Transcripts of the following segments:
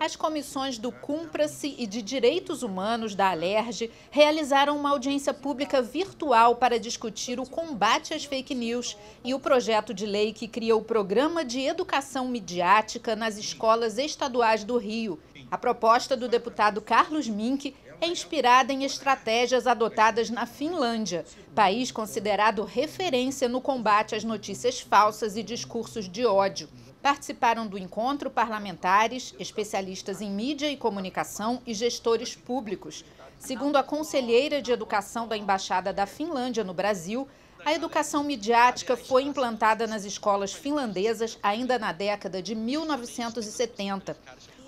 As comissões do Cumpa-se e de Direitos Humanos da Alerj realizaram uma audiência pública virtual para discutir o combate às fake news e o projeto de lei que cria o Programa de Educação Midiática nas Escolas Estaduais do Rio. A proposta do deputado Carlos Mink é inspirada em estratégias adotadas na Finlândia, país considerado referência no combate às notícias falsas e discursos de ódio. Participaram do encontro parlamentares, especialistas em mídia e comunicação e gestores públicos. Segundo a conselheira de educação da Embaixada da Finlândia no Brasil, a educação midiática foi implantada nas escolas finlandesas ainda na década de 1970.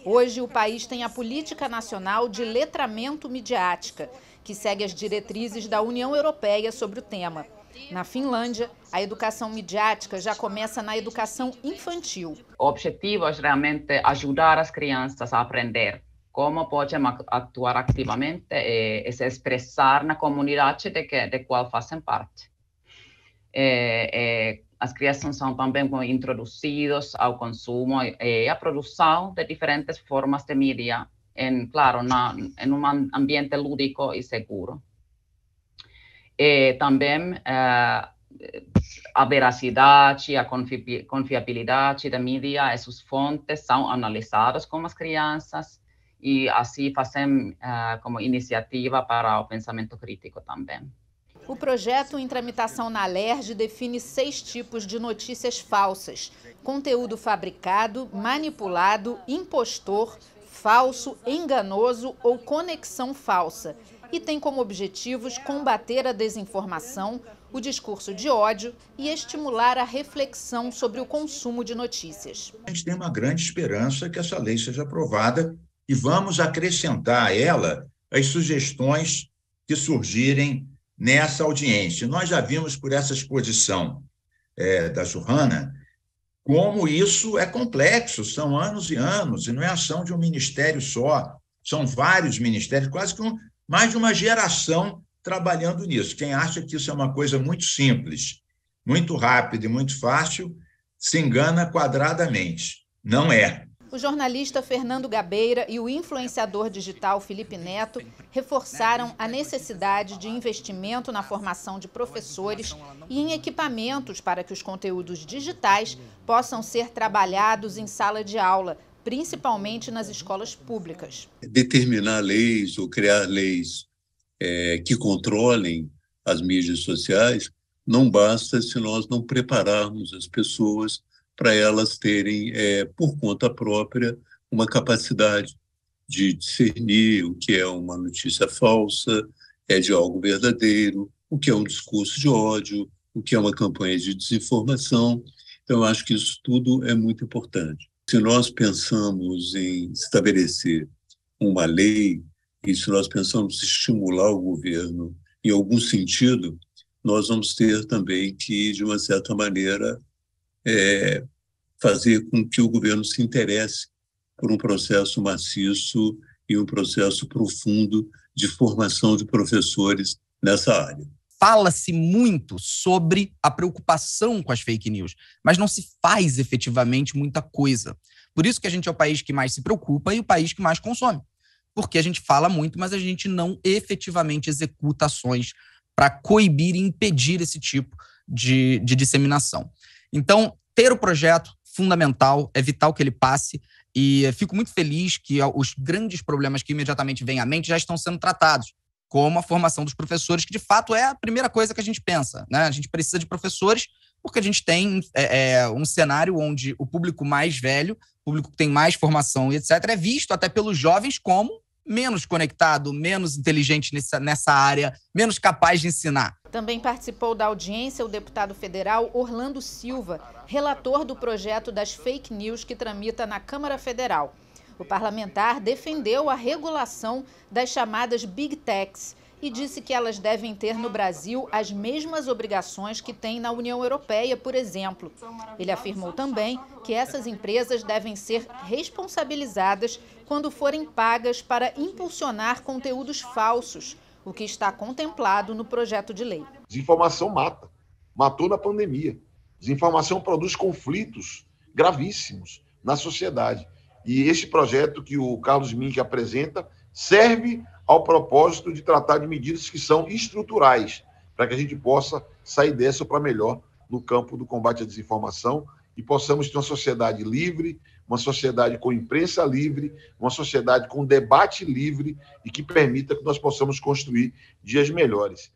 Hoje, o país tem a Política Nacional de Letramento Midiática, que segue as diretrizes da União Europeia sobre o tema. Na Finlândia, a educação midiática já começa na educação infantil. O objetivo é realmente ajudar as crianças a aprender como podem atuar ativamente eh, e, se expressar na comunidade de, que, de qual fazem parte. E, eh, e, eh, as crianças são também introduzidas ao consumo e à produção de diferentes formas de mídia, em, claro, na, em um ambiente lúdico e seguro e também eh, a veracidade, a confi confiabilidade da mídia, essas fontes são analisadas com as crianças e assim fazem eh, como iniciativa para o pensamento crítico também. O projeto em tramitação na LERJ define seis tipos de notícias falsas: conteúdo fabricado, manipulado, impostor, falso, enganoso ou conexão falsa e tem como objetivos combater a desinformação, o discurso de ódio e estimular a reflexão sobre o consumo de notícias. A gente tem uma grande esperança que essa lei seja aprovada e vamos acrescentar a ela as sugestões que surgirem nessa audiência. Nós já vimos por essa exposição é, da Johanna como isso é complexo, são anos e anos, e não é ação de um ministério só, são vários ministérios, quase que um, mais de uma geração trabalhando nisso. Quem acha que isso é uma coisa muito simples, muito rápida e muito fácil, se engana quadradamente. Não é. O jornalista Fernando Gabeira e o influenciador digital Felipe Neto reforçaram a necessidade de investimento na formação de professores e em equipamentos para que os conteúdos digitais possam ser trabalhados em sala de aula principalmente nas escolas públicas. Determinar leis ou criar leis é, que controlem as mídias sociais não basta se nós não prepararmos as pessoas para elas terem, é, por conta própria, uma capacidade de discernir o que é uma notícia falsa, é de algo verdadeiro, o que é um discurso de ódio, o que é uma campanha de desinformação. Então, eu acho que isso tudo é muito importante se nós pensamos em estabelecer uma lei e se nós pensamos estimular o governo em algum sentido, nós vamos ter também que, de uma certa maneira, é, fazer com que o governo se interesse por um processo maciço e um processo profundo de formação de professores nessa área fala-se muito sobre a preocupação com as fake news, mas não se faz efetivamente muita coisa. Por isso que a gente é o país que mais se preocupa e o país que mais consome. Porque a gente fala muito, mas a gente não efetivamente executa ações para coibir e impedir esse tipo de, de disseminação. Então, ter o projeto fundamental, é vital que ele passe. E fico muito feliz que os grandes problemas que imediatamente vêm à mente já estão sendo tratados como a formação dos professores, que de fato é a primeira coisa que a gente pensa. Né? A gente precisa de professores porque a gente tem é, é um cenário onde o público mais velho, público que tem mais formação e etc., é visto até pelos jovens como menos conectado, menos inteligente nessa, nessa área, menos capaz de ensinar. Também participou da audiência o deputado federal Orlando Silva, relator do projeto das fake news que tramita na Câmara Federal. O parlamentar defendeu a regulação das chamadas Big Techs e disse que elas devem ter no Brasil as mesmas obrigações que têm na União Europeia, por exemplo. Ele afirmou também que essas empresas devem ser responsabilizadas quando forem pagas para impulsionar conteúdos falsos, o que está contemplado no projeto de lei. Desinformação mata, matou na pandemia. Desinformação produz conflitos gravíssimos na sociedade. E este projeto que o Carlos Mink apresenta serve ao propósito de tratar de medidas que são estruturais, para que a gente possa sair dessa para melhor no campo do combate à desinformação e possamos ter uma sociedade livre, uma sociedade com imprensa livre, uma sociedade com debate livre e que permita que nós possamos construir dias melhores.